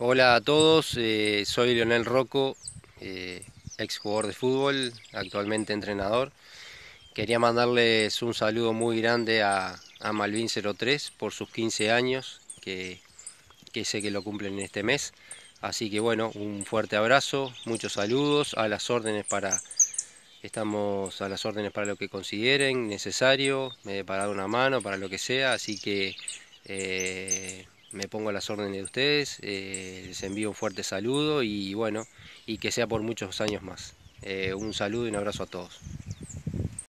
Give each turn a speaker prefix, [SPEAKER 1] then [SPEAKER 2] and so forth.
[SPEAKER 1] Hola a todos, eh, soy Leonel Rocco, eh, ex jugador de fútbol, actualmente entrenador. Quería mandarles un saludo muy grande a, a Malvin 03 por sus 15 años, que, sé que lo cumplen en este mes. Así que bueno, un fuerte abrazo, muchos saludos, a las órdenes para, estamos a las órdenes para lo que consideren necesario, me he parado una mano, para lo que sea, así que eh, me pongo a las órdenes de ustedes, eh, les envío un fuerte saludo y bueno, y que sea por muchos años más. Eh, un saludo y un abrazo a todos.